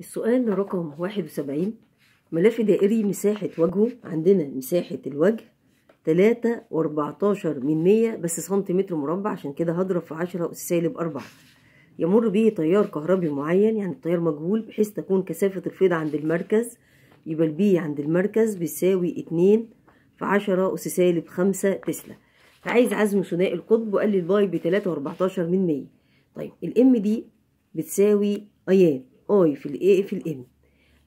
السؤال رقم واحد وسبعين ملف دائري مساحة وجهه عندنا مساحة الوجه تلاتة واربعتاشر من مية بس سنتيمتر مربع عشان كده هضرب في عشرة أس سالب أربعة يمر به تيار كهربي معين يعني التيار مجهول بحيث تكون كثافة الفيضة عند المركز يبقى البي عند المركز بيساوي اتنين في عشرة أس سالب خمسة تسلا فعايز عزم ثنائي القطب وقلل باي بتلاتة واربعتاشر من مية طيب الام دي بتساوي أيام اي في الاي في الام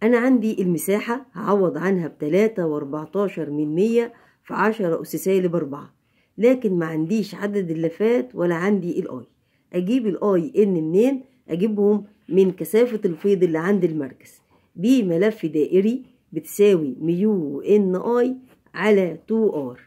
انا عندي المساحة هعوض عنها بتلاتة واربعتاشر من مية في عشرة أس سالب أربعة لكن ما عنديش عدد اللفات ولا عندي الاي اجيب الاي ان منين اجيبهم من كثافة الفيض اللي عند المركز بملف دائري بتساوي ميو ان اي على 2 ار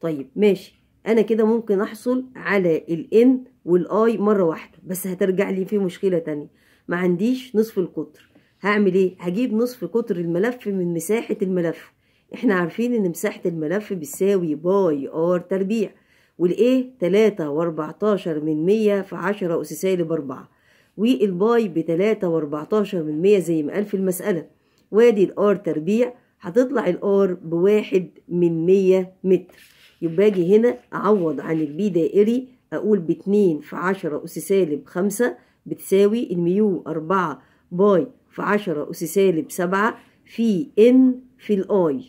طيب ماشي انا كده ممكن احصل على الان والاي مرة واحدة بس هترجع لي في مشكلة تانية ما عنديش نصف القطر هعمل ايه هجيب نصف قطر الملف من مساحه الملف احنا عارفين ان مساحه الملف بتساوي باي ار تربيع والايه 3 و14 من 100 في 10 أس سالب 4 والباي ب 3 و14 من 100 زي ما قال في المسألة وادي الار تربيع هتطلع الار بواحد من 100 متر يبقى اجي هنا أعوض عن البي دائري أقول ب 2 في 10 أس سالب 5 بتساوي الميو أربعة باي في عشرة أس سالب سبعة في إن في الآي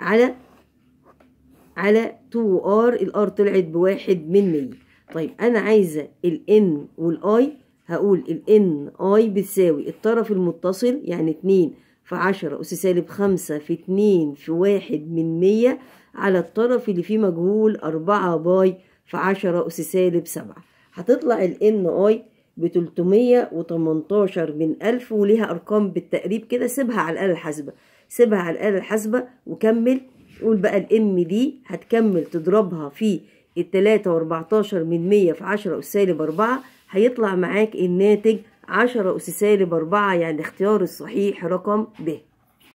على على 2R الآر طلعت بواحد من مية طيب أنا عايزة الإن والآي هقول الإن آي بتساوي الطرف المتصل يعني اتنين في عشرة أس سالب خمسة في اتنين في واحد من مية على الطرف اللي فيه مجهول أربعة باي في عشرة أس سالب سبعة هتطلع الإن آي ب 318 من 1000 وليها أرقام بالتقريب كده سيبها على الآلة الحاسبة سيبها على الآلة الحاسبة وكمل قول بقى الام دي هتكمل تضربها في التلاتة واربعتاشر من مية في عشرة أس سالب أربعة هيطلع معاك الناتج عشرة أس سالب أربعة يعني الاختيار الصحيح رقم ب